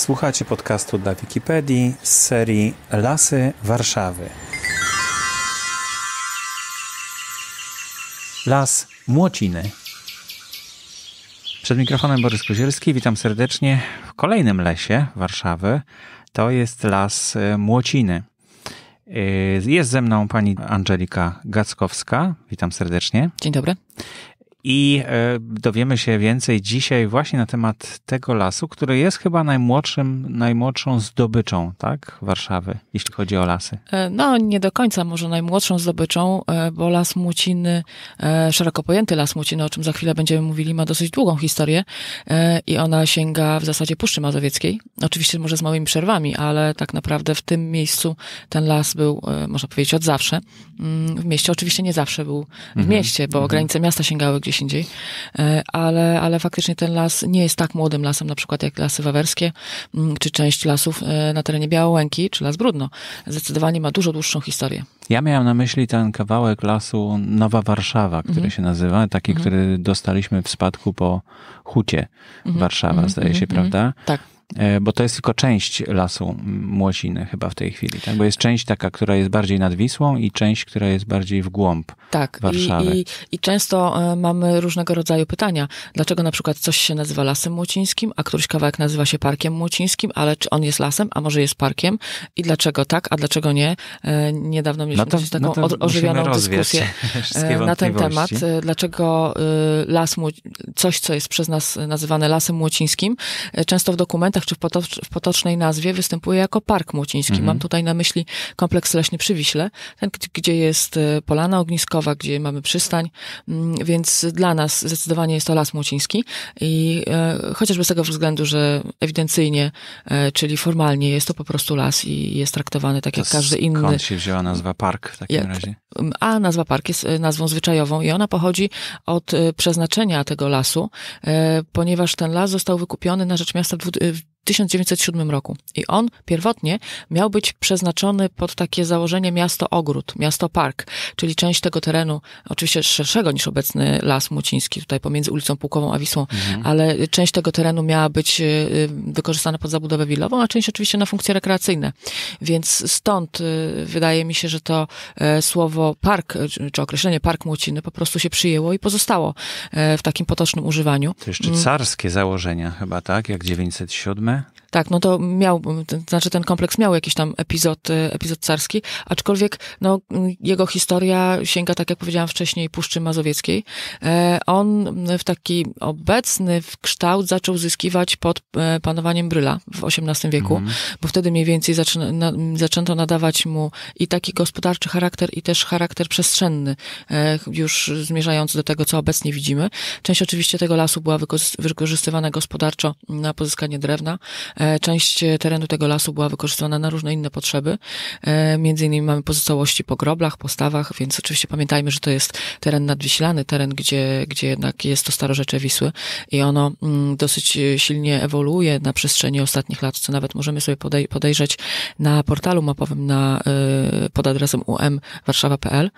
Słuchacie podcastu dla Wikipedii z serii Lasy Warszawy. Las Młociny. Przed mikrofonem Borys Kozielski, witam serdecznie w kolejnym lesie Warszawy. To jest Las y, Młociny. Y, jest ze mną pani Angelika Gackowska. Witam serdecznie. Dzień dobry. I e, dowiemy się więcej dzisiaj właśnie na temat tego lasu, który jest chyba najmłodszym, najmłodszą zdobyczą, tak, Warszawy, jeśli chodzi o lasy. E, no, nie do końca może najmłodszą zdobyczą, e, bo las Muciny, szeroko pojęty las Muciny, o czym za chwilę będziemy mówili, ma dosyć długą historię i ona sięga w zasadzie Puszczy Mazowieckiej. Oczywiście może z małymi przerwami, ale tak naprawdę w tym miejscu ten las był, można powiedzieć, od zawsze. Mm, w mieście oczywiście nie zawsze był w mhm. mieście, bo mhm. granice miasta sięgały gdzieś gdzieś indziej, e, ale, ale faktycznie ten las nie jest tak młodym lasem, na przykład jak lasy wawerskie, mm, czy część lasów e, na terenie Białołęki, czy las Brudno. Zdecydowanie ma dużo dłuższą historię. Ja miałem na myśli ten kawałek lasu Nowa Warszawa, który mm -hmm. się nazywa, taki, mm -hmm. który dostaliśmy w spadku po hucie mm -hmm. Warszawa, mhm. zdaje się, mhm. prawda? Tak. E, bo to jest tylko część lasu Młociny chyba w tej chwili, tak? Bo jest część taka, która jest bardziej nad Wisłą i część, która jest bardziej w głąb tak, Warszawy. I, i, I często e, mamy różnego rodzaju pytania. Dlaczego na przykład coś się nazywa Lasem Młocińskim, a któryś kawałek nazywa się Parkiem Młocińskim, ale czy on jest lasem, a może jest parkiem? I dlaczego tak, a dlaczego nie? E, niedawno mieliśmy no to, taką no ożywioną dyskusję na ten temat. Dlaczego las, coś, co jest przez nas nazywane Lasem Młocińskim, często w dokumentach czy w, potocz, w potocznej nazwie występuje jako Park Muciński. Mhm. Mam tutaj na myśli kompleks leśny przy Wiśle, ten, gdzie jest e, polana ogniskowa, gdzie mamy przystań, mm, więc dla nas zdecydowanie jest to Las Muciński i e, chociażby z tego względu, że ewidencyjnie, e, czyli formalnie jest to po prostu las i jest traktowany tak to jak każdy inny. Skąd się wzięła nazwa park w takim jak, razie? A nazwa park jest e, nazwą zwyczajową i ona pochodzi od e, przeznaczenia tego lasu, e, ponieważ ten las został wykupiony na rzecz miasta w, w 1907 roku. I on pierwotnie miał być przeznaczony pod takie założenie miasto-ogród, miasto-park, czyli część tego terenu, oczywiście szerszego niż obecny Las Muciński, tutaj pomiędzy ulicą Pułkową a Wisłą, mhm. ale część tego terenu miała być e, wykorzystana pod zabudowę willową, a część oczywiście na funkcje rekreacyjne. Więc stąd e, wydaje mi się, że to e, słowo park, czy określenie park Muciny po prostu się przyjęło i pozostało w takim potocznym używaniu. To jeszcze mm. carskie założenia chyba, tak? Jak 907 tak, no to miał, znaczy ten kompleks miał jakiś tam epizod, y, epizod carski, aczkolwiek no, jego historia sięga, tak jak powiedziałam wcześniej, Puszczy Mazowieckiej. E, on w taki obecny kształt zaczął zyskiwać pod e, panowaniem Bryla w XVIII wieku, mhm. bo wtedy mniej więcej zaczęto nadawać mu i taki gospodarczy charakter, i też charakter przestrzenny, e, już zmierzający do tego, co obecnie widzimy. Część oczywiście tego lasu była wykorzystywana gospodarczo na pozyskanie drewna, E, część e, terenu tego lasu była wykorzystana na różne inne potrzeby. E, między innymi mamy pozostałości po groblach, postawach, więc oczywiście pamiętajmy, że to jest teren nadwiślany, teren, gdzie, gdzie jednak jest to starorzecze Wisły i ono mm, dosyć silnie ewoluuje na przestrzeni ostatnich lat, co nawet możemy sobie podej podejrzeć na portalu mapowym na, pod adresem umwarszawa.pl.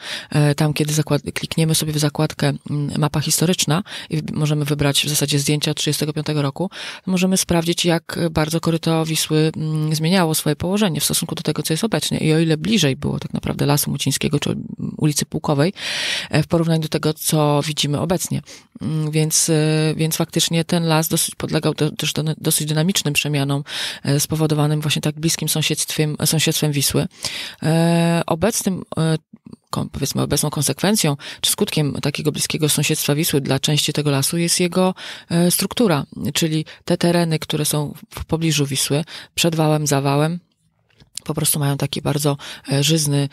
Tam, kiedy klikniemy sobie w zakładkę mm, mapa historyczna i możemy wybrać w zasadzie zdjęcia 35 roku, możemy sprawdzić, jak bardzo koryto Wisły mm, zmieniało swoje położenie w stosunku do tego, co jest obecnie. I o ile bliżej było tak naprawdę Lasu Mucińskiego czy mm, ulicy Pułkowej e, w porównaniu do tego, co widzimy obecnie. Mm, więc, e, więc faktycznie ten las dosyć podlegał do, też do, dosyć dynamicznym przemianom e, spowodowanym właśnie tak bliskim sąsiedztwem, sąsiedztwem Wisły. Obecnym powiedzmy obecną konsekwencją czy skutkiem takiego bliskiego sąsiedztwa Wisły dla części tego lasu jest jego e, struktura, czyli te tereny, które są w pobliżu Wisły, przed wałem, za wałem, po prostu mają taki bardzo e, żyzny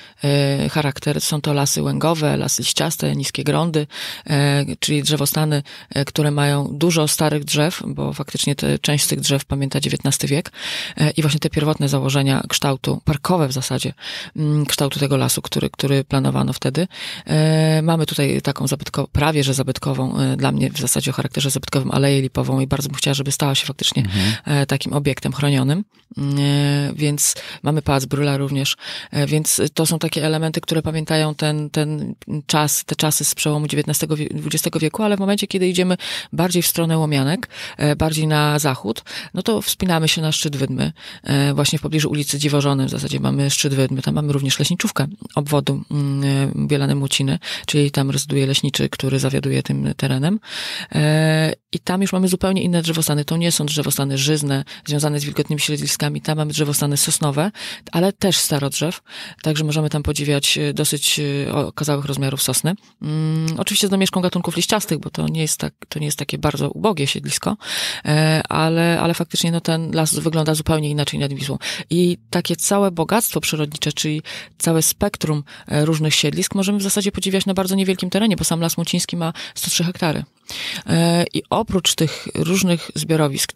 e, charakter. Są to lasy łęgowe, lasy liściaste, niskie grądy, e, czyli drzewostany, które mają dużo starych drzew, bo faktycznie te, część z tych drzew pamięta XIX wiek i właśnie te pierwotne założenia kształtu, parkowe w zasadzie, mm, kształtu tego lasu, który, który planowano wtedy. Mamy tutaj taką zabytko, prawie że zabytkową, dla mnie w zasadzie o charakterze zabytkowym aleję lipową i bardzo bym chciała, żeby stała się faktycznie mhm. takim obiektem chronionym. Więc mamy mamy Pałac Brula również, e, więc to są takie elementy, które pamiętają ten, ten czas, te czasy z przełomu XIX, XX wieku, ale w momencie, kiedy idziemy bardziej w stronę Łomianek, e, bardziej na zachód, no to wspinamy się na szczyt Wydmy, e, właśnie w pobliżu ulicy Dziwożony w zasadzie mamy szczyt Wydmy, tam mamy również leśniczówkę obwodu mm, Bielany Muciny, czyli tam rezyduje leśniczy, który zawiaduje tym terenem i tam już mamy zupełnie inne drzewostany. To nie są drzewostany żyzne, związane z wilgotnymi siedliskami Tam mamy drzewostany sosnowe, ale też starodrzew. Także możemy tam podziwiać e, dosyć e, okazałych rozmiarów sosny. Mm, oczywiście z domieszką gatunków liściastych, bo to nie jest, tak, to nie jest takie bardzo ubogie siedlisko, e, ale, ale faktycznie no, ten las wygląda zupełnie inaczej nad Wisłą. I takie całe bogactwo przyrodnicze, czyli całe spektrum różnych siedlisk możemy w zasadzie podziwiać na bardzo niewielkim terenie, bo sam Las Muciński ma 103 hektary. I oprócz tych różnych zbiorowisk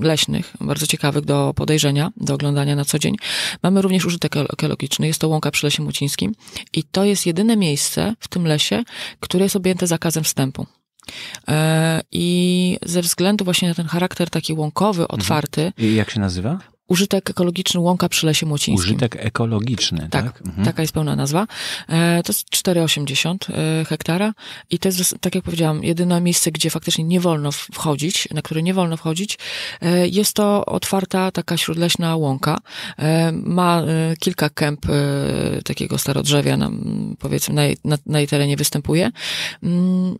leśnych, bardzo ciekawych do podejrzenia, do oglądania na co dzień, mamy również użytek ekologiczny. Jest to łąka przy Lesie Mucińskim i to jest jedyne miejsce w tym lesie, które jest objęte zakazem wstępu. E, I ze względu właśnie na ten charakter taki łąkowy, mhm. otwarty. I jak się nazywa? Użytek ekologiczny łąka przy lesie młocińskim. Użytek ekologiczny, tak? tak? Mhm. Taka jest pełna nazwa. E, to jest 4,80 e, hektara i to jest, tak jak powiedziałam, jedyne miejsce, gdzie faktycznie nie wolno wchodzić, na które nie wolno wchodzić. E, jest to otwarta taka śródleśna łąka. Ma kilka kęp takiego starodrzewia, powiedzmy, na na jej terenie występuje. Mm,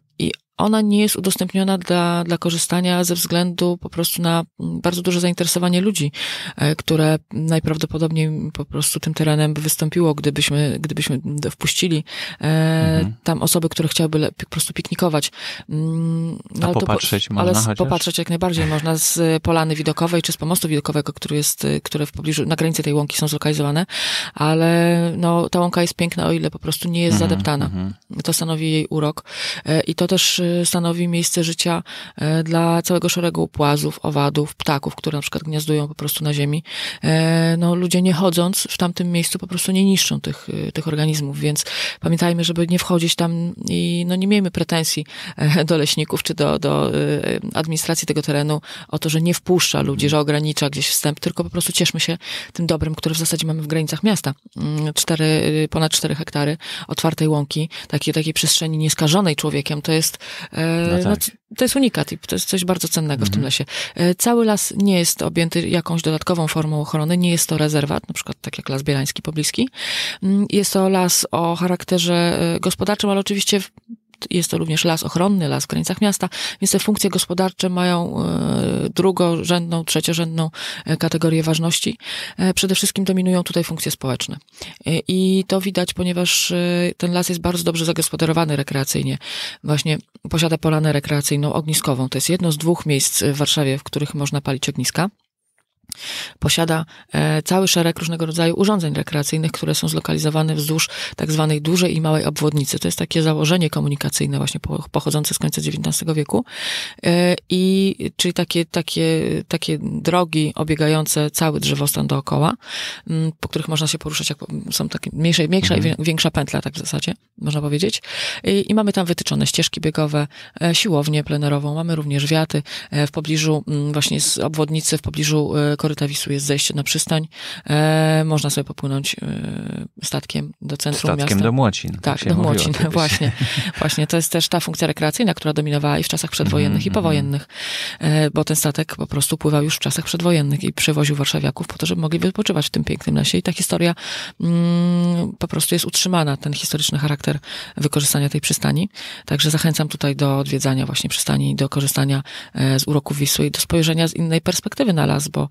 ona nie jest udostępniona dla, dla korzystania ze względu po prostu na mm, bardzo duże zainteresowanie ludzi, e, które najprawdopodobniej po prostu tym terenem by wystąpiło, gdybyśmy, gdybyśmy wpuścili e, mhm. tam osoby, które chciałyby po prostu piknikować. Mm, no, ale popatrzeć to, można Ale popatrzeć jak najbardziej można z polany widokowej czy z pomostu widokowego, który jest, y, które w pobliżu, na granicy tej łąki są zlokalizowane, ale no, ta łąka jest piękna, o ile po prostu nie jest mhm, zadeptana. Mhm. To stanowi jej urok e, i to też stanowi miejsce życia e, dla całego szeregu płazów, owadów, ptaków, które na przykład gniazdują po prostu na ziemi. E, no, ludzie nie chodząc w tamtym miejscu po prostu nie niszczą tych, e, tych organizmów, więc pamiętajmy, żeby nie wchodzić tam i no, nie miejmy pretensji do leśników czy do, do administracji tego terenu o to, że nie wpuszcza ludzi, mhm. że ogranicza gdzieś wstęp, tylko po prostu cieszmy się tym dobrem, które w zasadzie mamy w granicach miasta. Mm, cztery, y, ponad 4 hektary otwartej łąki, takiej, takiej przestrzeni nieskażonej człowiekiem, to jest E, no tak. no, to jest unikat i to jest coś bardzo cennego mhm. w tym mhm. lesie. E, cały las nie jest objęty jakąś dodatkową formą ochrony, nie jest to rezerwat, na przykład tak jak Las Bielański pobliski. Mm, jest to las o charakterze e, gospodarczym, ale oczywiście jest, to również las ochronny, las w granicach miasta, więc te funkcje gospodarcze mają e, drugorzędną, trzeciorzędną e, kategorię ważności. E, przede wszystkim dominują tutaj funkcje społeczne. I to widać, ponieważ ten las jest bardzo dobrze zagospodarowany rekreacyjnie. Właśnie posiada polanę rekreacyjną, ogniskową. To jest jedno z dwóch miejsc w Warszawie, w których można palić ogniska. Posiada e, cały szereg różnego rodzaju urządzeń rekreacyjnych, które są zlokalizowane wzdłuż tak zwanej dużej i małej obwodnicy. To jest takie założenie komunikacyjne właśnie pochodzące z końca XIX wieku. E, I czyli takie, takie, takie drogi obiegające cały drzewostan dookoła, po których można się poruszać, jak są takie mniejsze, mniejsza i mhm. większa pętla, tak w zasadzie, można powiedzieć. I, I mamy tam wytyczone ścieżki biegowe, e, siłownię plenerową, mamy również wiaty w pobliżu właśnie z obwodnicy, w pobliżu koryta Wisły jest zejście na przystań. E, można sobie popłynąć e, statkiem do centrum statkiem miasta. Statkiem do Młocin. Tak, tak do Młocin, właśnie. właśnie. To jest też ta funkcja rekreacyjna, która dominowała i w czasach przedwojennych, mm, i mhm, mhm, mhm. powojennych, e, bo ten statek po prostu pływał już w czasach przedwojennych i przewoził warszawiaków po to, żeby mogli wypoczywać w tym pięknym lesie. I ta historia mm, po prostu jest utrzymana, ten historyczny charakter wykorzystania tej przystani. Także zachęcam tutaj do odwiedzania właśnie przystani, do korzystania e, z uroków Wisły i do spojrzenia z innej perspektywy na las, bo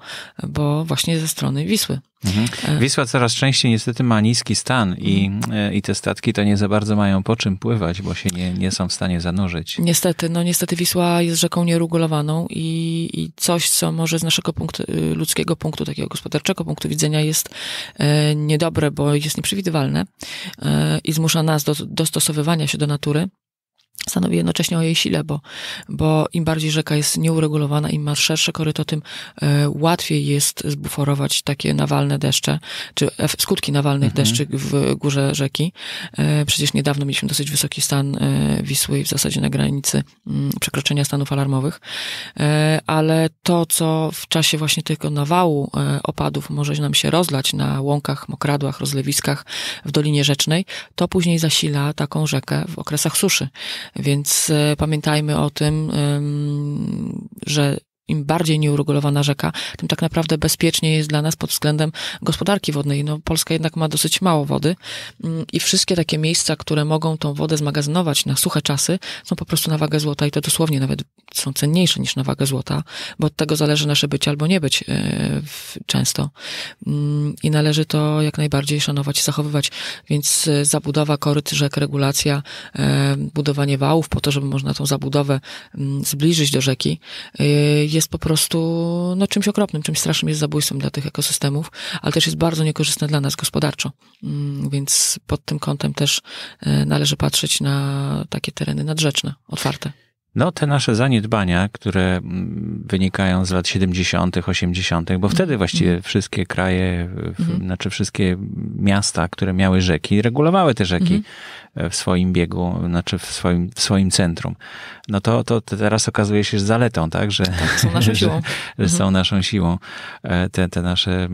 bo właśnie ze strony Wisły. Mhm. E, Wisła coraz częściej niestety ma niski stan i, mhm. e, i te statki to nie za bardzo mają po czym pływać, bo się nie, nie są w stanie zanurzyć. Niestety, no niestety Wisła jest rzeką nieregulowaną i, i coś, co może z naszego punktu, y, ludzkiego punktu, takiego gospodarczego punktu widzenia jest e, niedobre, bo jest nieprzewidywalne e, i zmusza nas do dostosowywania się do natury stanowi jednocześnie o jej sile, bo, bo im bardziej rzeka jest nieuregulowana, im ma szersze koryto, tym e, łatwiej jest zbuforować takie nawalne deszcze, czy e, skutki nawalnych mhm. deszczy w górze rzeki. E, przecież niedawno mieliśmy dosyć wysoki stan Wisły i w zasadzie na granicy mm, przekroczenia stanów alarmowych, ale to, co w czasie właśnie tego nawału opadów może nam się rozlać na łąkach, mokradłach, rozlewiskach w Dolinie Rzecznej, to później zasila taką rzekę w okresach suszy więc e, pamiętajmy o tym, że im bardziej nieuregulowana rzeka, tym tak naprawdę bezpiecznie jest dla nas pod względem gospodarki wodnej. No, Polska jednak ma dosyć mało wody mm, i wszystkie takie miejsca, które mogą tą wodę zmagazynować na suche czasy, są po prostu na wagę złota i to dosłownie nawet są cenniejsze niż na wagę złota, bo od tego zależy nasze być albo nie być e, często. Mm, I należy to jak najbardziej szanować i zachowywać. Więc e, zabudowa koryt rzek, regulacja, e, budowanie wałów po to, żeby można tą zabudowę mm, zbliżyć do rzeki jest po prostu no, czymś okropnym, czymś strasznym, jest zabójstwem dla tych ekosystemów, ale też jest bardzo niekorzystne dla nas gospodarczo. Mm, więc pod tym kątem też e, należy patrzeć na takie tereny nadrzeczne, otwarte. No, te nasze zaniedbania, które mm, wynikają z lat 70., 80., bo mhm. wtedy właściwie mhm. wszystkie kraje, mm. znaczy wszystkie miasta, które miały rzeki, regulowały te rzeki. Mhm w swoim biegu, znaczy w swoim, w swoim centrum. No to, to teraz okazuje się zaletą, tak? Że, tak, są naszą siłą. Że, że są mhm. naszą siłą e, te, te nasze e,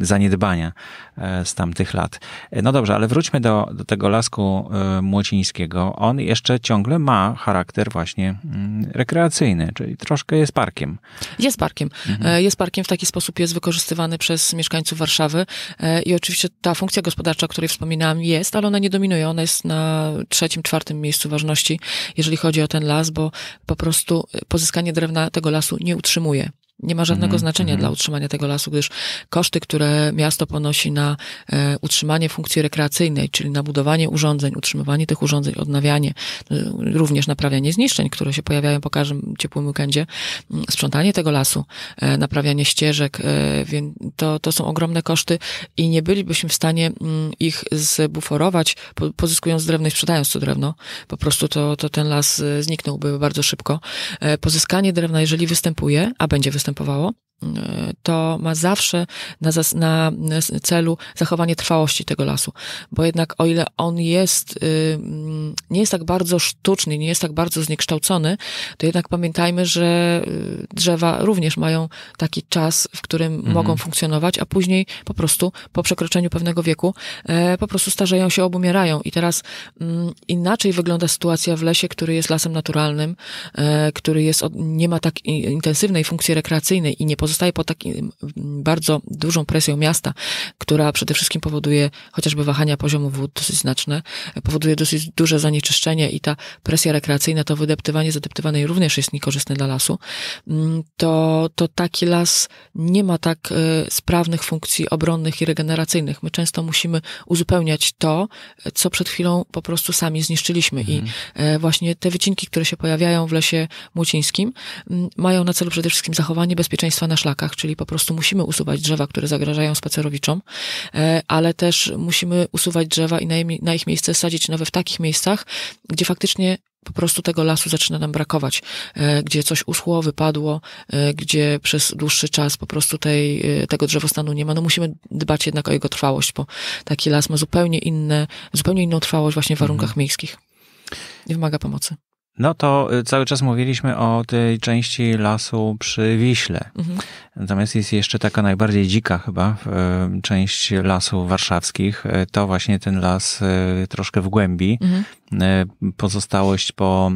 zaniedbania e, z tamtych lat. No dobrze, ale wróćmy do, do tego lasku młocińskiego. On jeszcze ciągle ma charakter właśnie rekreacyjny, czyli troszkę jest parkiem. Jest parkiem. Mhm. Jest parkiem w taki sposób, jest wykorzystywany przez mieszkańców Warszawy i oczywiście ta funkcja gospodarcza, o której wspominałam, jest, ale ona nie dominuje, ona jest na trzecim, czwartym miejscu ważności, jeżeli chodzi o ten las, bo po prostu pozyskanie drewna tego lasu nie utrzymuje nie ma żadnego mm, znaczenia mm. dla utrzymania tego lasu, gdyż koszty, które miasto ponosi na e, utrzymanie funkcji rekreacyjnej, czyli na budowanie urządzeń, utrzymywanie tych urządzeń, odnawianie, e, również naprawianie zniszczeń, które się pojawiają po każdym ciepłym weekendzie, mm, sprzątanie tego lasu, e, naprawianie ścieżek, e, więc to, to są ogromne koszty i nie bylibyśmy w stanie m, mm, ich zbuforować, po, pozyskując drewno i sprzedając to drewno. Po prostu to, to ten las e, zniknąłby bardzo szybko. E, pozyskanie drewna, jeżeli występuje, a będzie występował, występowało to ma zawsze na, na, celu zachowanie trwałości tego lasu. Bo jednak o ile on jest, y, nie jest tak bardzo sztuczny, nie jest tak bardzo zniekształcony, to jednak pamiętajmy, że y, drzewa również mają taki czas, w którym mhm. mogą funkcjonować, a później po prostu po przekroczeniu pewnego wieku e, po prostu starzeją się, obumierają. I teraz mm, inaczej wygląda sytuacja w lesie, który jest lasem naturalnym, e, który jest, nie ma tak intensywnej funkcji rekreacyjnej i nie pozostaje pozostaje pod takim mm, bardzo dużą presją miasta, która przede wszystkim powoduje chociażby wahania poziomu wód dosyć znaczne, powoduje dosyć duże zanieczyszczenie i ta presja rekreacyjna, to wydeptywanie zadeptywanej również jest niekorzystne dla lasu, mm, to, to taki las nie ma tak y, sprawnych funkcji obronnych i regeneracyjnych. My często musimy uzupełniać to, co przed chwilą po prostu sami zniszczyliśmy mhm. i e, właśnie te wycinki, które się pojawiają w lesie młocińskim, mm, mają na celu przede wszystkim zachowanie bezpieczeństwa naszych szlakach, czyli po prostu musimy usuwać drzewa, które zagrażają spacerowiczom, e, ale też musimy usuwać drzewa i na ich miejsce sadzić nowe w takich miejscach, gdzie faktycznie po prostu tego lasu zaczyna nam brakować, e, gdzie coś uschło, wypadło, e, gdzie przez dłuższy czas po prostu tej, tego drzewostanu nie ma. No musimy dbać jednak o jego trwałość, bo taki las ma zupełnie inne, zupełnie inną trwałość właśnie w warunkach mhm. miejskich. Nie wymaga pomocy. No to y, cały czas mówiliśmy o tej części lasu przy Wiśle. Mhm. Natomiast jest jeszcze taka najbardziej dzika chyba y, część lasów warszawskich. Y, to właśnie ten las troszkę w głębi. Mhm. Pozostałość po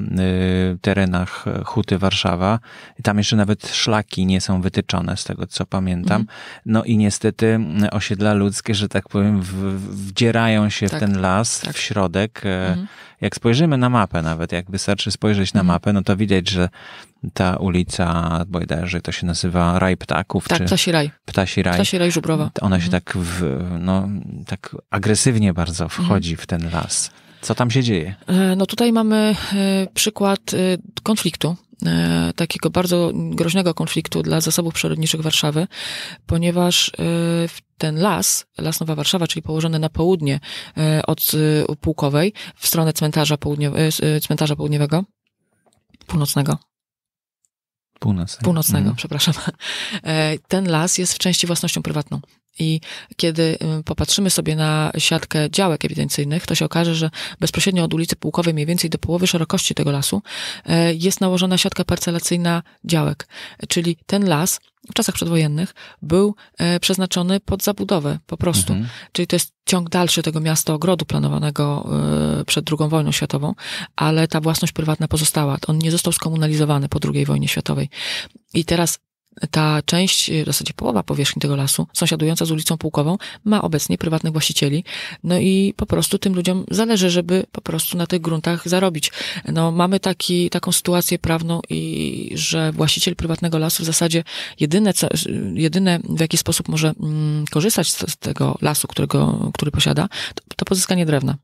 terenach Huty Warszawa. Tam jeszcze nawet szlaki nie są wytyczone, z tego co pamiętam. Mhm. No i niestety osiedla ludzkie, że tak powiem, w, wdzierają się tak. w ten las, tak. w środek. Mhm jak spojrzymy na mapę nawet, jak wystarczy spojrzeć na mhm. mapę, no to widać, że ta ulica, że to się nazywa Raj Ptaków. Tak, czy Ptasi Raj. Ptasi Raj. Ptasi Raj Żubrowa. Ona się mhm. tak, w, no, tak agresywnie bardzo mhm. wchodzi mhm. w ten las. Co tam się dzieje? E, no tutaj mamy e, przykład e, konfliktu E, takiego bardzo groźnego konfliktu dla zasobów przyrodniczych Warszawy, ponieważ e, ten las, Las Nowa Warszawa, czyli położony na południe e, od Pułkowej, w stronę cmentarza, cmentarza południowego, północnego, Północnego. Północnego, mm. przepraszam. Ten las jest w części własnością prywatną. I kiedy y, popatrzymy sobie na siatkę działek ewidencyjnych, to się okaże, że bezpośrednio od ulicy Pułkowej mniej więcej do połowy szerokości tego lasu e, jest nałożona siatka parcelacyjna działek. Czyli ten las w czasach przedwojennych był e, przeznaczony pod zabudowę po prostu. Mhm. Czyli to jest ciąg dalszy tego miasta ogrodu planowanego e, przed II wojną światową, ale ta własność prywatna pozostała. On nie został skomunalizowany po II wojnie światowej. I teraz ta część, y, w zasadzie połowa powierzchni tego lasu, sąsiadująca z ulicą Pułkową, ma obecnie prywatnych właścicieli. No i po prostu tym ludziom zależy, żeby po prostu na tych gruntach zarobić. No, mamy taki, taką sytuację prawną i że właściciel prywatnego lasu w zasadzie jedyne, co, y, jedyne w jaki sposób może mm, korzystać z, z, tego lasu, którego, który posiada, to, to pozyskanie drewna.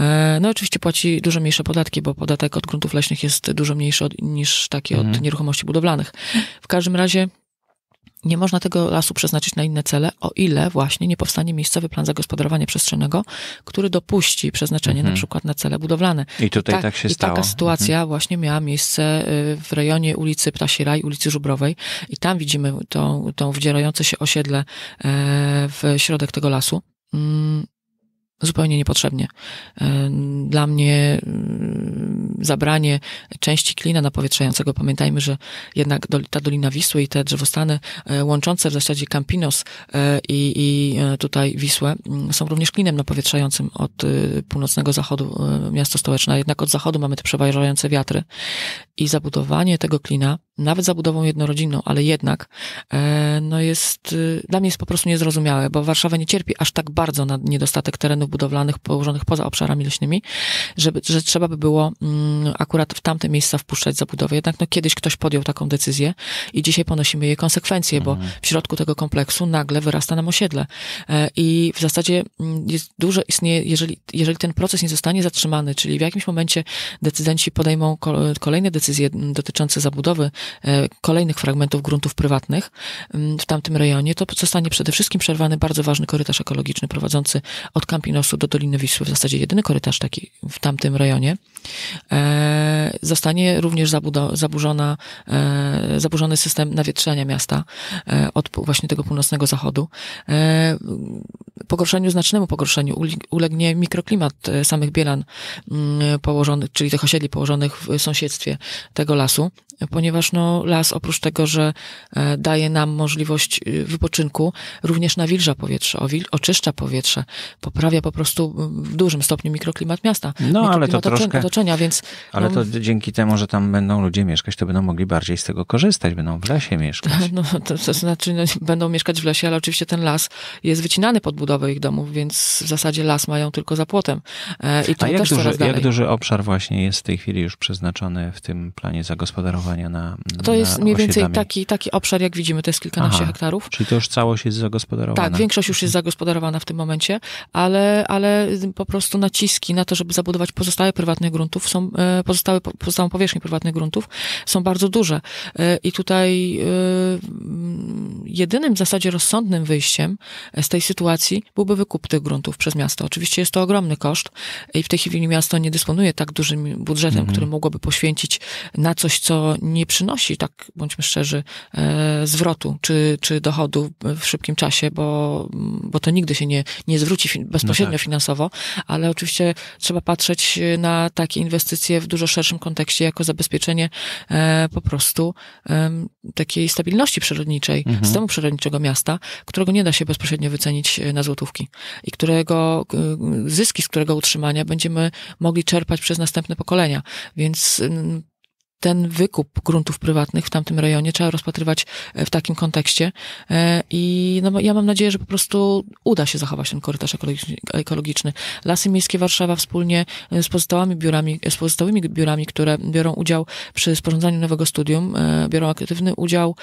E, no oczywiście płaci dużo mniejsze podatki, bo podatek od gruntów leśnych jest dużo mniejszy od, niż taki mhm. od nieruchomości budowlanych. W każdym razie nie można tego lasu przeznaczyć na inne cele, o ile właśnie nie powstanie miejscowy plan zagospodarowania przestrzennego, który dopuści przeznaczenie mhm. na przykład na cele budowlane. I tutaj I ta, tak się i stało. Taka sytuacja mhm. właśnie miała miejsce y, w rejonie ulicy Ptasiraj, ulicy Żubrowej i tam widzimy tą, tą wdzierające się osiedle e, w środek tego lasu. Mm, zupełnie niepotrzebnie. E, dla mnie mm, zabranie części klina napowietrzającego, pamiętajmy, że jednak ta Dolina Wisły i te drzewostany e, łączące w zasadzie Campinos e, i, i tutaj Wisłę mm, są również klinem napowietrzającym od północnego zachodu miasto stołeczne, a jednak od zachodu mamy te przeważające wiatry i zabudowanie tego klina, nawet zabudową jednorodzinną, ale jednak no jest, dla mnie jest po prostu niezrozumiałe, bo Warszawa nie cierpi aż tak bardzo na niedostatek terenu terenów budowlanych położonych poza obszarami leśnymi, żeby, że trzeba by było mm, akurat w tamte miejsca wpuszczać zabudowę. Jednak no, kiedyś ktoś podjął taką decyzję i dzisiaj ponosimy jej konsekwencje, bo mhm. w środku tego kompleksu nagle wyrasta nam osiedle. E, I w zasadzie mm, jest dużo istnieje, jeżeli, jeżeli ten proces nie zostanie zatrzymany, czyli w jakimś momencie decydenci podejmą kolejne decyzje dotyczące zabudowy e, kolejnych fragmentów gruntów prywatnych mm, w tamtym rejonie, to zostanie przede wszystkim przerwany bardzo ważny korytarz ekologiczny prowadzący od Camping Inosu do Doliny Wisły, w zasadzie jedyny korytarz taki w tamtym rejonie, e, zostanie również zaburzona, e, zaburzony system nawietrzenia miasta e, od właśnie tego północnego zachodu. E, pogorszeniu, znacznemu pogorszeniu ulegnie mikroklimat e, samych bielan mm, położonych, czyli tych osiedli położonych w sąsiedztwie tego lasu ponieważ no, las oprócz tego, że e, daje nam możliwość y, wypoczynku, również nawilża powietrze, oczyszcza powietrze, poprawia po prostu w dużym stopniu mikroklimat miasta. No ale to troszkę... Otoczenia, więc, ale no, to dzięki temu, że tam będą ludzie mieszkać, to będą mogli bardziej z tego korzystać, będą w lesie mieszkać. No, to, to znaczy, no, będą mieszkać w lesie, ale oczywiście ten las jest wycinany pod budowę ich domów, więc w zasadzie las mają tylko za płotem. E, I to A jak, też duży, jak duży obszar właśnie jest w tej chwili już przeznaczony w tym planie zagospodarowania? na To jest na mniej więcej taki, taki obszar, jak widzimy, to jest kilkanaście Aha, hektarów. Czyli to już całość jest zagospodarowana. Tak, większość już jest mhm. zagospodarowana w tym momencie, ale, ale po prostu naciski na to, żeby zabudować pozostałe prywatne gruntów, są, e, pozostałe, pozostałą powierzchnię prywatnych gruntów są bardzo duże. E, I tutaj e, mm, jedynym w zasadzie rozsądnym wyjściem z tej sytuacji byłby wykup tych gruntów przez miasto. Oczywiście jest to ogromny koszt i w tej chwili miasto nie dysponuje tak dużym budżetem, mhm. który mogłoby poświęcić na coś, co nie przynosi, tak bądźmy szczerzy, e, zwrotu czy, czy dochodu w szybkim czasie, bo, bo to nigdy się nie, nie zwróci bezpośrednio no tak. finansowo, ale oczywiście trzeba patrzeć na takie inwestycje w dużo szerszym kontekście jako zabezpieczenie e, po prostu takiej stabilności przyrodniczej, mhm. systemu przyrodniczego miasta, którego nie da się bezpośrednio wycenić e, na złotówki i którego zyski, z którego utrzymania będziemy mogli czerpać przez następne pokolenia. Więc ten wykup gruntów prywatnych w tamtym rejonie trzeba rozpatrywać e, w takim kontekście. E, I no, ja mam nadzieję, że po prostu uda się zachować ten korytarz ekologiczny. Lasy Miejskie Warszawa wspólnie e, z pozostałymi biurami, z pozostałymi biurami, które biorą udział przy sporządzaniu nowego studium, biorą aktywny udział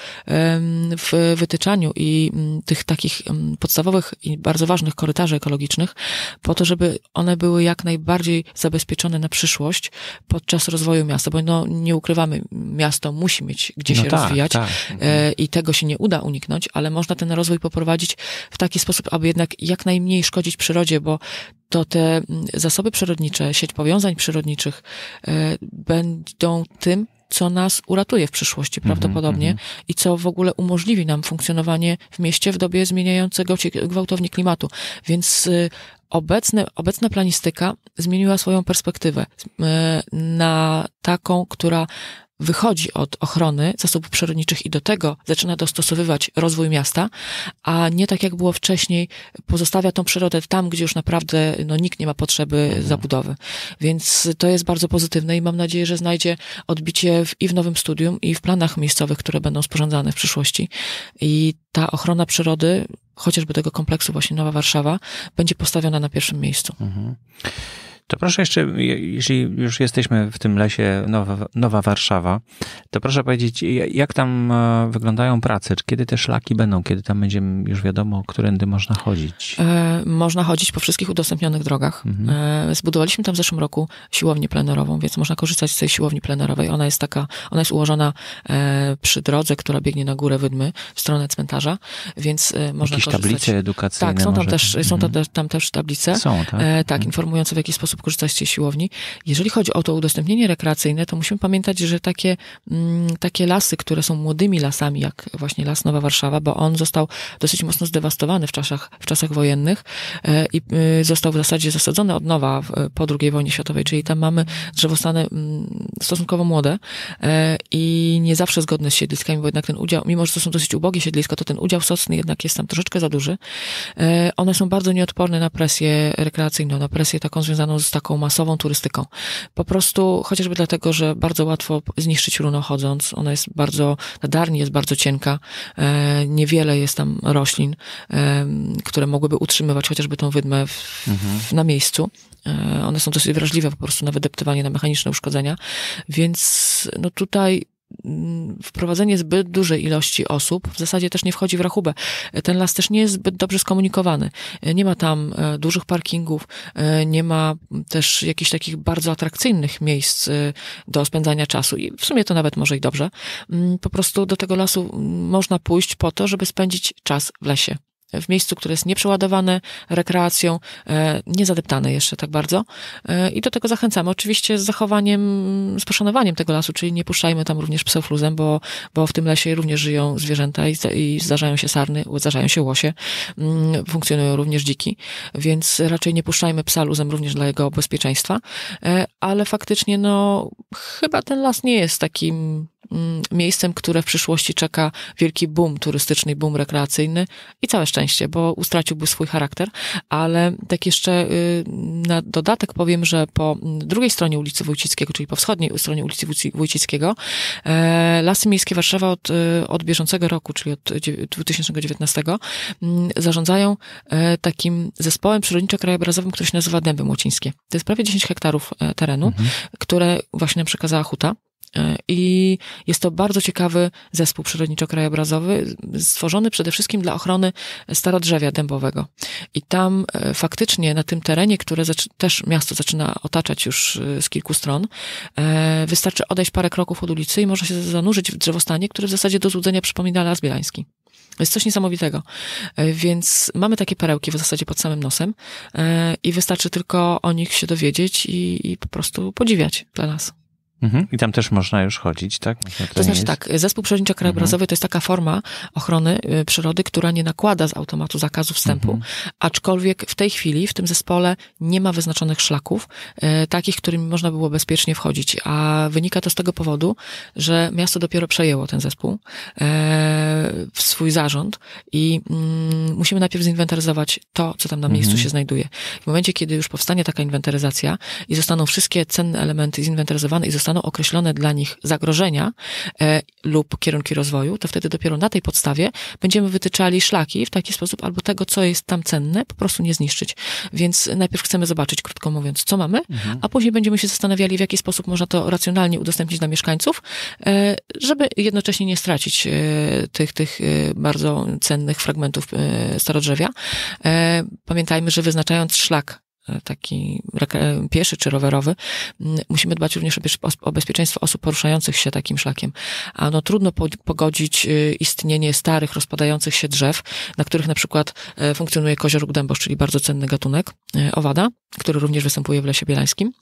w wytyczaniu i tych takich podstawowych i bardzo ważnych korytarzy ekologicznych, po to, żeby one były jak najbardziej zabezpieczone na przyszłość podczas rozwoju miasta, bo no, nie ukrywam, ukrywamy, miasto musi mieć gdzie no się tak, rozwijać tak. E, i tego się nie uda uniknąć, ale można ten rozwój poprowadzić w taki sposób, aby jednak jak najmniej szkodzić przyrodzie, bo to te mm, zasoby przyrodnicze, sieć powiązań przyrodniczych e, będą tym, co nas uratuje w przyszłości mhm, prawdopodobnie mm -hmm. i co w ogóle umożliwi nam funkcjonowanie w mieście w dobie zmieniającego się gwałtownie klimatu. Więc y, obecne, obecna planistyka zmieniła swoją perspektywę e, na taką, która wychodzi od ochrony zasobów przyrodniczych i do tego zaczyna dostosowywać rozwój miasta, a nie tak jak było wcześniej, pozostawia tą przyrodę tam, gdzie już naprawdę no, nikt nie ma potrzeby mhm. zabudowy. Więc to jest bardzo pozytywne i mam nadzieję, że znajdzie odbicie w, i w nowym studium, i w planach miejscowych, które będą sporządzane w przyszłości. I ta ochrona przyrody, chociażby tego kompleksu właśnie Nowa Warszawa, będzie postawiona na pierwszym miejscu. Mhm. To proszę jeszcze, jeśli już jesteśmy w tym lesie Nowa, Nowa Warszawa, to proszę powiedzieć, jak tam e, wyglądają prace? Kiedy te szlaki będą? Kiedy tam będzie już wiadomo, którędy można chodzić? E, można chodzić po wszystkich udostępnionych drogach. Mhm. E, zbudowaliśmy tam w zeszłym roku siłownię plenerową, więc można korzystać z tej siłowni plenerowej. Ona jest taka, ona jest ułożona przy drodze, która biegnie na górę Wydmy, w stronę cmentarza, więc można Jakieś korzystać. tablice edukacyjne? Tak, są tam też, są tam, mhm. tam, też tablice. Są, tak? tak, mhm. informujące w jaki sposób korzystać z tej siłowni. Jeżeli chodzi o to udostępnienie rekreacyjne, to musimy pamiętać, że takie, mm, takie lasy, które są młodymi lasami, jak właśnie Las Nowa Warszawa, bo on został dosyć mocno zdewastowany w czasach, w czasach wojennych e, i e, został w zasadzie zasadzony od nowa e, po II wojnie światowej, czyli tam mamy drzewostany mm, stosunkowo młode i nie zawsze zgodne z siedliskami, bo jednak ten udział, mimo że to są dosyć ubogie siedliska, to ten udział sosny jednak jest tam troszeczkę za duży. One są bardzo nieodporne na presję rekreacyjną, na presję taką związaną z taką masową turystyką. Po prostu chociażby dlatego, że bardzo łatwo zniszczyć runo chodząc. Ona jest bardzo, darni jest bardzo cienka. E, niewiele jest tam roślin, e, które mogłyby utrzymywać chociażby tą wydmę w, mhm. na miejscu. E, one są dosyć wrażliwe po prostu na wydeptywanie, na mechaniczne uszkodzenia, więc no tutaj Mm, wprowadzenie zbyt dużej ilości osób w zasadzie też nie wchodzi w rachubę. Ten las też nie jest zbyt dobrze skomunikowany. E, nie ma tam e, dużych parkingów, e, nie ma też jakichś takich bardzo atrakcyjnych miejsc do spędzania czasu i w sumie to nawet może i dobrze. Mm, po prostu do tego lasu mm, można pójść po to, żeby spędzić czas w lesie w miejscu, które jest nieprzeładowane rekreacją, e, niezadeptane jeszcze tak bardzo. E, I do tego zachęcamy. Oczywiście z zachowaniem, z poszanowaniem tego lasu, czyli nie puszczajmy tam również psów luzem, bo, bo w tym lesie również żyją zwierzęta i, i zdarzają się sarny, zdarzają się łosie, mm, funkcjonują również dziki, więc raczej nie puszczajmy psa luzem również dla jego bezpieczeństwa. E, ale faktycznie, no, chyba ten las nie jest takim Mm, miejscem, które w przyszłości czeka wielki boom turystyczny, boom rekreacyjny i całe szczęście, bo ustraciłby swój charakter, ale tak jeszcze y, na dodatek powiem, że po mm, drugiej stronie ulicy Wójcickiego, czyli po wschodniej stronie ulicy Wójcickiego, e, Lasy Miejskie Warszawa od, y, od bieżącego roku, czyli od 2019, mm, zarządzają e, takim zespołem przyrodniczo-krajobrazowym, który się nazywa Dęby Młocińskie. To jest prawie 10 hektarów e, terenu, mhm. które właśnie nam przekazała Huta. E, I jest to bardzo ciekawy zespół przyrodniczo-krajobrazowy, stworzony przede wszystkim dla ochrony starodrzewia dębowego. I tam e, faktycznie na tym terenie, które też miasto zaczyna otaczać już e, z kilku stron, wystarczy odejść parę kroków od ulicy i można się zanurzyć w drzewostanie, które w zasadzie do złudzenia przypomina Las Bielański. Jest coś niesamowitego. Więc mamy takie perełki w zasadzie pod samym nosem i wystarczy tylko o nich się dowiedzieć i, i po prostu podziwiać dla nas. Mhm. I tam też można już chodzić, tak? No to, znaczy tak, zespół przyrodniczo krajobrazowy mhm. to jest taka forma ochrony y, przyrody, która nie nakłada z automatu zakazu wstępu, mhm. aczkolwiek w tej chwili w tym zespole nie ma wyznaczonych szlaków, e, takich, którymi można było bezpiecznie wchodzić, a wynika to z tego powodu, że miasto dopiero przejęło ten zespół e, w swój zarząd i mm, musimy najpierw zinwentaryzować to, co tam na miejscu mhm. się znajduje. W momencie, kiedy już powstanie taka inwentaryzacja i zostaną wszystkie cenne elementy zinwentaryzowane i zostaną określono określone dla nich zagrożenia e, lub kierunki rozwoju, to wtedy dopiero na tej podstawie będziemy wytyczali szlaki w taki sposób, albo tego, co jest tam cenne, po prostu nie zniszczyć. Więc najpierw chcemy zobaczyć, krótko mówiąc, co mamy, mhm. a później będziemy się zastanawiali, w jaki sposób można to racjonalnie udostępnić dla mieszkańców, e, żeby jednocześnie nie stracić e, tych, tych e, bardzo cennych fragmentów e, starodrzewia. E, pamiętajmy, że wyznaczając szlak E, taki e, pieszy czy rowerowy, musimy dbać również o bezpieczeństwo osób poruszających się takim szlakiem. A no trudno pogodzić e, istnienie starych, rozpadających się drzew, na których na przykład funkcjonuje kozioróg dębosz, czyli bardzo cenny gatunek owada, który również występuje w Lesie Bielańskim,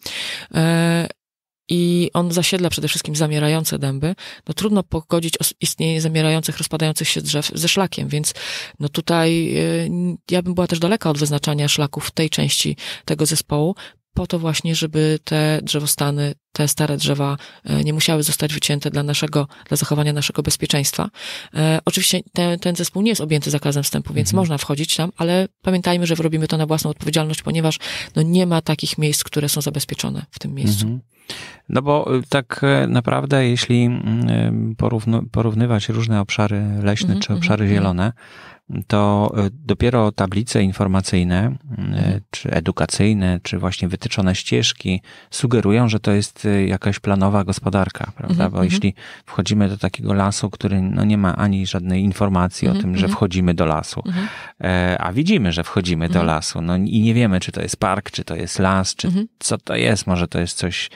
i on zasiedla przede wszystkim zamierające dęby, no trudno pogodzić istnienie zamierających, rozpadających się drzew ze szlakiem, więc no tutaj y, ja bym była też daleka od wyznaczania szlaków w tej części tego zespołu, po to właśnie, żeby te drzewostany, te stare drzewa e, nie musiały zostać wycięte dla naszego, dla zachowania naszego bezpieczeństwa. E, oczywiście ten, ten zespół nie jest objęty zakazem wstępu, więc mhm. można wchodzić tam, ale pamiętajmy, że robimy to na własną odpowiedzialność, ponieważ no, nie ma takich miejsc, które są zabezpieczone w tym miejscu. Mhm. No bo y, tak e, naprawdę, jeśli mm, e, porówny, porównywać różne obszary leśne mhm, czy mhm, obszary mhm. zielone, to e, dopiero tablice informacyjne, e, czy edukacyjne, czy właśnie wytyczone ścieżki sugerują, że to jest e, jakaś planowa gospodarka, prawda? Mm -hmm. Bo mhm. jeśli wchodzimy do takiego lasu, który no nie ma ani żadnej informacji mm -hmm. o mhm, tym, że mhm. wchodzimy do lasu, mm -hmm. a widzimy, że wchodzimy do lasu, no i nie wiemy, czy to jest park, czy to jest las, czy co to jest, może to jest coś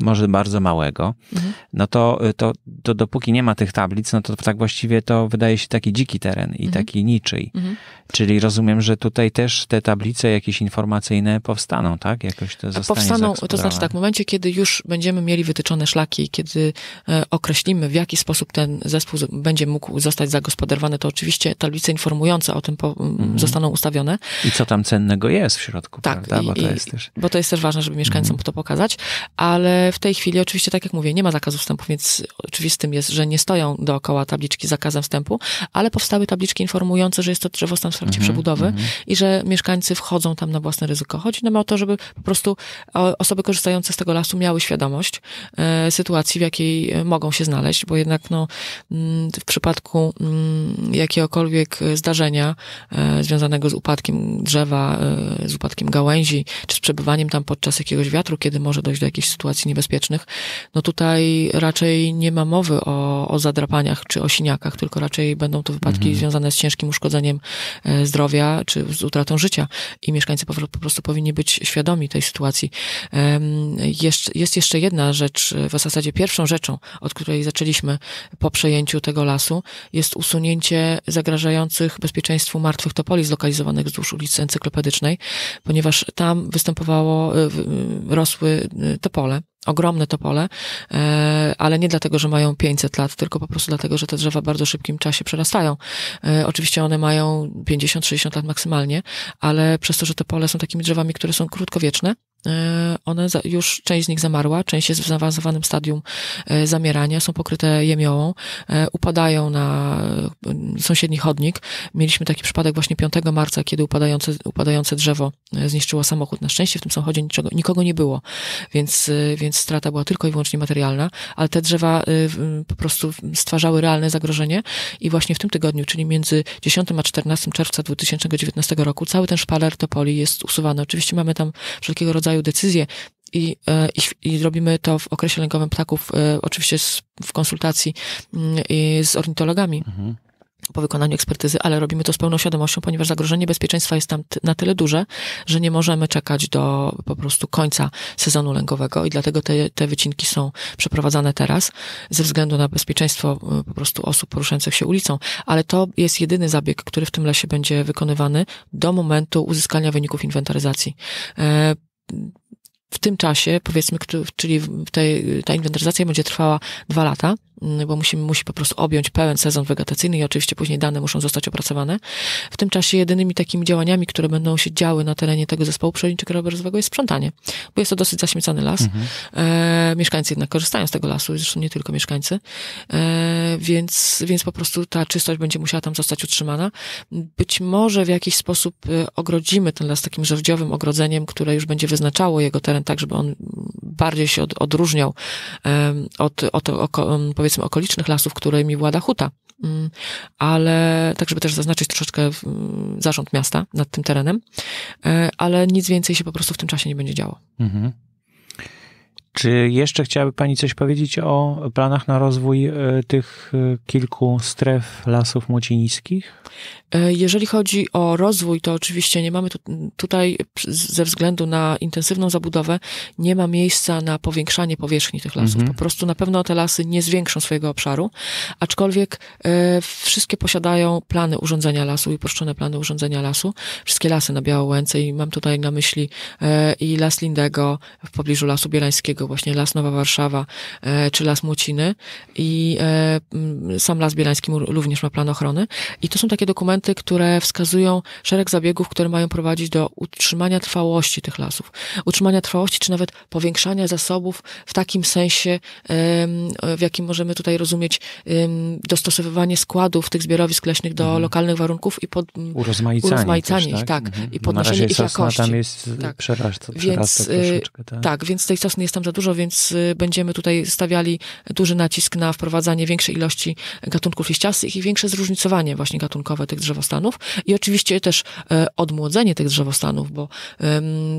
może bardzo małego, mhm. no to, y, to, to dopóki nie ma tych tablic, no to tak właściwie to wydaje się taki dziki teren i mhm. taki niczyj. Mhm. Czyli rozumiem, że tutaj też te tablice jakieś informacyjne powstaną, tak? Jakoś to zostanie Powstaną, to znaczy tak, w momencie, kiedy już będziemy mieli wytyczone szlaki, kiedy e, określimy, w jaki sposób ten zespół będzie mógł zostać zagospodarowany, to oczywiście tablice informujące o tym po, mhm. zostaną ustawione. I co tam cennego jest w środku, tak, prawda? Bo, i, to jest też... bo to jest też ważne, żeby mieszkańcom mhm. to pokazać, ale w tej chwili oczywiście, tak jak mówię, nie ma zakazu wstępu, więc oczywistym jest, że nie stoją dookoła tabliczki z zakazem wstępu, ale powstały tabliczki informujące, że jest to drzewostan w trakcie mm -hmm, przebudowy mm -hmm. i że mieszkańcy wchodzą tam na własne ryzyko. Chodzi nam o to, żeby po prostu e, osoby korzystające z tego lasu miały świadomość e, sytuacji, w jakiej e, mogą się znaleźć, bo jednak no, mm, w przypadku mm, jakiegokolwiek zdarzenia e, związanego z upadkiem drzewa, e, z upadkiem gałęzi, czy z przebywaniem tam podczas jakiegoś wiatru, kiedy może dojść do jakiejś sytuacji niebezpiecznych, no tutaj raczej nie ma mowy o, o zadrapaniach czy o siniakach, tylko raczej będą to wypadki mhm. związane z ciężkim uszkodzeniem e, zdrowia czy z utratą życia i mieszkańcy po, po prostu powinni być świadomi tej sytuacji. Jest, jeszcze jedna rzecz, e, w zasadzie pierwszą rzeczą, od której zaczęliśmy po przejęciu tego lasu, jest usunięcie zagrażających bezpieczeństwu martwych topoli zlokalizowanych wzdłuż ulicy Encyklopedycznej, ponieważ tam występowało, e, rosły topole ogromne to pole, e, ale nie dlatego, że mają 500 lat, tylko po prostu dlatego, że te drzewa w bardzo szybkim czasie przerastają. E, oczywiście one mają 50-60 lat maksymalnie, ale przez to, że te pole są takimi drzewami, które są krótkowieczne, e, one już część z nich zamarła, część jest w zaawansowanym stadium zamierania, są pokryte jemiołą, upadają na sąsiedni chodnik. Mieliśmy taki przypadek właśnie 5 marca, kiedy upadające, upadające drzewo e, zniszczyło samochód. Na szczęście w tym samochodzie niczego, nikogo nie było, więc, e, więc strata była tylko i wyłącznie materialna, ale te drzewa e, po prostu stwarzały realne zagrożenie i właśnie w tym tygodniu, czyli między 10 a 14 czerwca 2019 roku, cały ten szpaler topoli jest usuwany. Oczywiście mamy tam wszelkiego rodzaju decyzje, i, i, i robimy to w okresie lękowym ptaków, oczywiście z, w konsultacji mm, z ornitologami. Mhm po wykonaniu ekspertyzy, ale robimy to z pełną świadomością, ponieważ zagrożenie bezpieczeństwa jest tam na tyle duże, że nie możemy czekać do po prostu końca sezonu lęgowego i dlatego te, te wycinki są przeprowadzane teraz ze względu na bezpieczeństwo y, po prostu osób poruszających się ulicą, ale to jest jedyny zabieg, który w tym lesie będzie wykonywany do momentu uzyskania wyników inwentaryzacji e, w tym czasie, powiedzmy, czyli tej, ta inwentaryzacja będzie trwała dwa lata, no bo musimy, musi po prostu objąć pełen sezon wegetacyjny i oczywiście później dane muszą zostać opracowane. W tym czasie jedynymi takimi działaniami, które będą się działy na terenie tego zespołu pszeniczego-rowerzowego jest sprzątanie, bo jest to dosyć zaśmiecany las. Mhm. E, mieszkańcy jednak korzystają z tego lasu, zresztą nie tylko mieszkańcy, e, więc, więc po prostu ta czystość będzie musiała tam zostać utrzymana. Być może w jakiś sposób e, ogrodzimy ten las takim żywdziowym ogrodzeniem, które już będzie wyznaczało jego teren tak, żeby on bardziej się od, odróżniał e, od, od, od, od powiedzmy okolicznych lasów, którymi włada huta, mm, ale tak, żeby też zaznaczyć troszeczkę zarząd miasta nad tym terenem, e, ale nic więcej się po prostu w tym czasie nie będzie działo. Mhm. Czy jeszcze chciałaby Pani coś powiedzieć o planach na rozwój e, tych e, kilku stref lasów młociniskich? E, jeżeli chodzi o rozwój, to oczywiście nie mamy tu, tutaj ze względu na intensywną zabudowę, nie ma miejsca na powiększanie powierzchni tych lasów. Mhm. Po prostu na pewno te lasy nie zwiększą swojego obszaru, aczkolwiek e, wszystkie posiadają plany urządzenia lasu i uproszczone plany urządzenia lasu. Wszystkie lasy na Białołęce i mam tutaj na myśli e, i Las Lindego w pobliżu Lasu Bielańskiego, właśnie Las Nowa Warszawa e, czy Las Młociny i e, sam Las Bielański również ma plan ochrony. I to są takie dokumenty, które wskazują szereg zabiegów, które mają prowadzić do utrzymania trwałości tych lasów, utrzymania trwałości, czy nawet powiększania zasobów w takim sensie, w jakim możemy tutaj rozumieć dostosowywanie składów tych zbiorowisk leśnych do mhm. lokalnych warunków i pod, urozmaicanie, urozmaicanie też, ich, tak, tak mhm. i podnoszenie ich jakości. tam jest tak. przerasta, przerasta więc, tak, e, tak. tak, więc tej sosny jest tam za dużo, więc y, będziemy tutaj stawiali duży nacisk na wprowadzanie większej ilości gatunków liściastych i większe zróżnicowanie właśnie gatunkowe tych drzewostanów i oczywiście też e, odmłodzenie tych drzewostanów, bo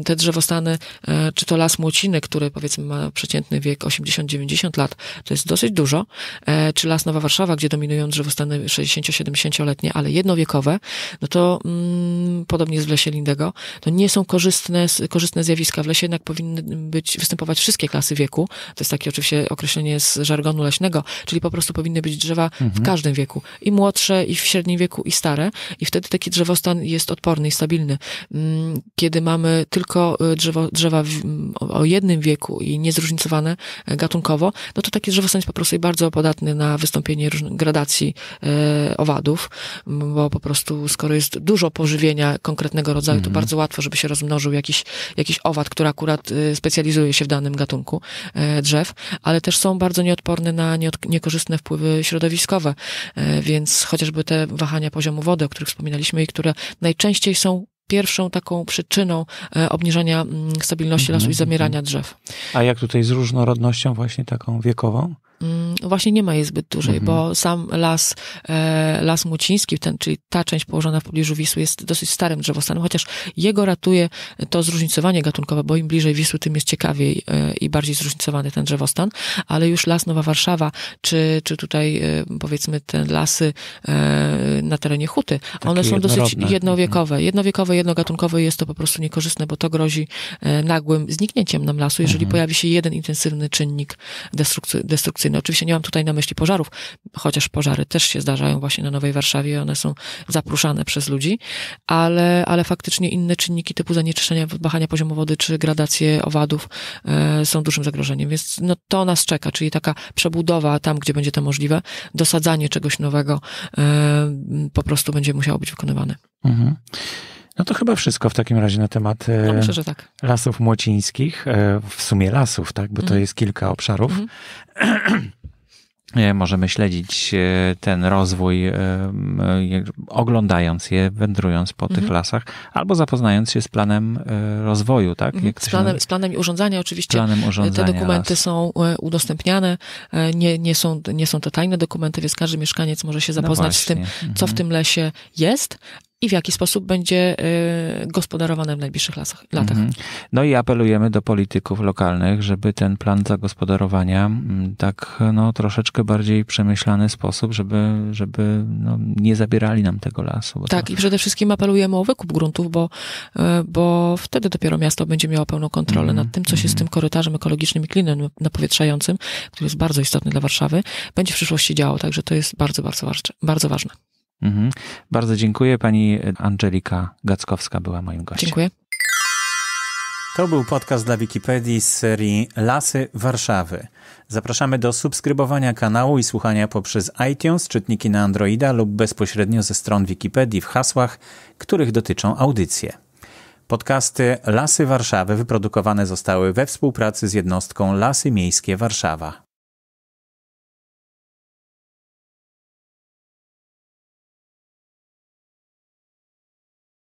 te drzewostany, e, czy to las młociny, który powiedzmy ma przeciętny wiek 80-90 lat, to jest dosyć dużo, e, czy las Nowa Warszawa, gdzie dominują drzewostany 60-70-letnie, ale jednowiekowe, no to mm, podobnie jest w lesie Lindego, to nie są korzystne, korzystne zjawiska. W lesie jednak powinny być, występować wszystkie klasy wieku. To jest takie oczywiście określenie z żargonu leśnego, czyli po prostu powinny być drzewa mhm. w każdym wieku. I młodsze, i w średnim wieku, i stare. I wtedy taki drzewostan jest odporny i stabilny. Mm, kiedy mamy tylko y, drzewo, drzewa w, o jednym wieku i niezróżnicowane e, gatunkowo, no to taki drzewostan jest po prostu bardzo podatny na wystąpienie gradacji e, owadów, bo po prostu skoro jest dużo pożywienia konkretnego rodzaju, mhm. to bardzo łatwo, żeby się rozmnożył jakiś, jakiś owad, który akurat y, specjalizuje się w danym gatunku gatunku e, drzew, ale też są bardzo nieodporne na niekorzystne wpływy środowiskowe, e, więc chociażby te wahania poziomu wody, o których wspominaliśmy i które najczęściej są pierwszą taką przyczyną e, obniżania mm, stabilności mm -hmm, lasu i mhm, zamierania mm -hmm. drzew. A jak tutaj z różnorodnością właśnie taką wiekową? Mm, właśnie nie ma jej zbyt dużej, mhm. bo sam las, e, las muciński, ten, czyli ta część położona w pobliżu Wisły, jest dosyć starym drzewostanem, chociaż jego ratuje to zróżnicowanie gatunkowe, bo im bliżej Wisły, tym jest ciekawiej e, i bardziej zróżnicowany ten drzewostan, ale już las Nowa Warszawa, czy, czy tutaj e, powiedzmy te lasy na terenie Huty, Takie one są dosyć jednowiekowe. Mhm. Jednowiekowe, jednogatunkowe jest to po prostu niekorzystne, bo to grozi nagłym zniknięciem nam lasu, jeżeli mhm. pojawi się jeden intensywny czynnik destrukcyjny no, oczywiście nie mam tutaj na myśli pożarów, chociaż pożary też się zdarzają właśnie na Nowej Warszawie i one są zapruszane przez ludzi, ale, ale faktycznie inne czynniki typu zanieczyszczenia, wahania poziomu wody czy gradacje owadów e, są dużym zagrożeniem. Więc no, to nas czeka, czyli taka przebudowa tam, gdzie będzie to możliwe, dosadzanie czegoś nowego e, po prostu będzie musiało być wykonywane. Mhm. No to chyba wszystko w takim razie na temat e, no, myślę, że tak. lasów młocińskich, e, w sumie lasów, tak, bo mm. to mhm. jest kilka obszarów. Mm. Możemy śledzić ten rozwój, oglądając je, wędrując po tych mhm. lasach, albo zapoznając się z planem rozwoju, tak? Mhm. z, planem, z planem urządzania oczywiście. Planem urządzania te dokumenty las. są udostępniane, nie, nie, są, nie są to tajne dokumenty, więc każdy mieszkaniec może się no zapoznać no z tym, co w tym lesie jest, i w jaki sposób będzie y, gospodarowane w najbliższych lasach, latach. Mhm. No i apelujemy do polityków lokalnych, żeby ten plan zagospodarowania tak no, troszeczkę bardziej przemyślany sposób, żeby, żeby no, nie zabierali nam tego lasu. tak, to... i przede wszystkim apelujemy o wykup gruntów, bo, y, bo wtedy dopiero miasto będzie miało pełną kontrolę mhm, nad tym, co się z mhm. tym korytarzem ekologicznym i klinem napowietrzającym, który jest bardzo istotny dla Warszawy, będzie w przyszłości działo. Także to jest bardzo, bardzo, bardzo ważne. Mhm. Bardzo dziękuję. Pani Angelika Gackowska była moim gościem. Dziękuję. To był podcast dla Wikipedii z serii Lasy Warszawy. Zapraszamy do subskrybowania kanału i słuchania poprzez iTunes, czytniki na Androida lub bezpośrednio ze stron Wikipedii w hasłach, których dotyczą audycje. Podcasty Lasy Warszawy wyprodukowane zostały we współpracy z jednostką Lasy Miejskie Warszawa.